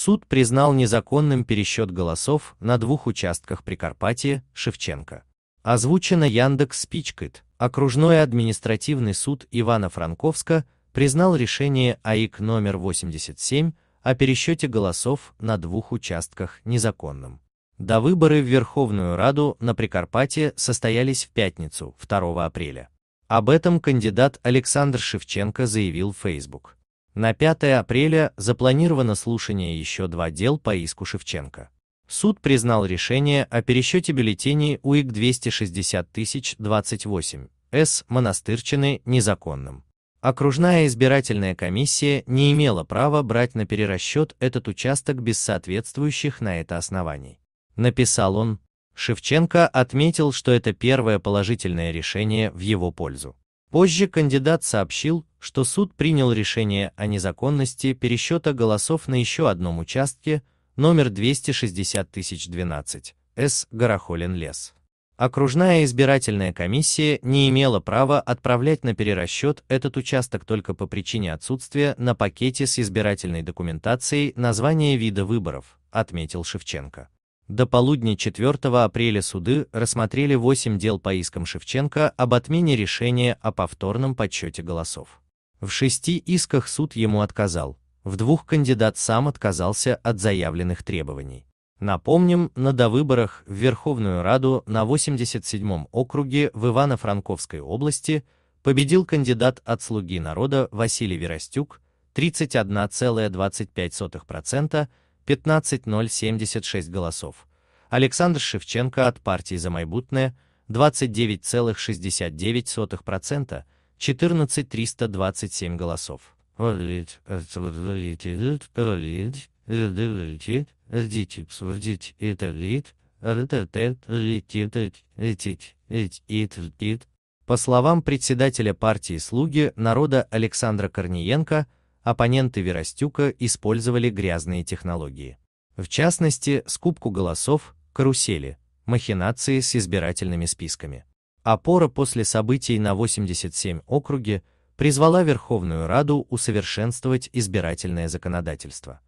суд признал незаконным пересчет голосов на двух участках Прикарпатия, Шевченко. Озвучено Яндекс Спичкит. Окружной административный суд Ивано-Франковска признал решение АИК номер 87 о пересчете голосов на двух участках незаконным. До выборы в Верховную Раду на Прикарпатье состоялись в пятницу, 2 апреля. Об этом кандидат Александр Шевченко заявил в Facebook. На 5 апреля запланировано слушание еще два дел по иску Шевченко. Суд признал решение о пересчете бюллетеней УИК 260 028 С. Монастырчины незаконным. Окружная избирательная комиссия не имела права брать на перерасчет этот участок без соответствующих на это оснований. Написал он. Шевченко отметил, что это первое положительное решение в его пользу. Позже кандидат сообщил, что суд принял решение о незаконности пересчета голосов на еще одном участке, номер 260012, С. Горохолин-Лес. Окружная избирательная комиссия не имела права отправлять на перерасчет этот участок только по причине отсутствия на пакете с избирательной документацией названия вида выборов, отметил Шевченко. До полудня 4 апреля суды рассмотрели 8 дел по искам Шевченко об отмене решения о повторном подсчете голосов. В шести исках суд ему отказал, в двух кандидат сам отказался от заявленных требований. Напомним, на довыборах в Верховную Раду на 87-м округе в Ивано-Франковской области победил кандидат от «Слуги народа» Василий Верастюк 31,25%, 15,076 голосов. Александр Шевченко от партии «За майбутнее» 29,69%, 14 327 голосов. По словам председателя партии «Слуги народа» Александра Корниенко, оппоненты Верастюка использовали грязные технологии. В частности, скупку голосов, карусели, махинации с избирательными списками опора после событий на 87 округе призвала Верховную Раду усовершенствовать избирательное законодательство.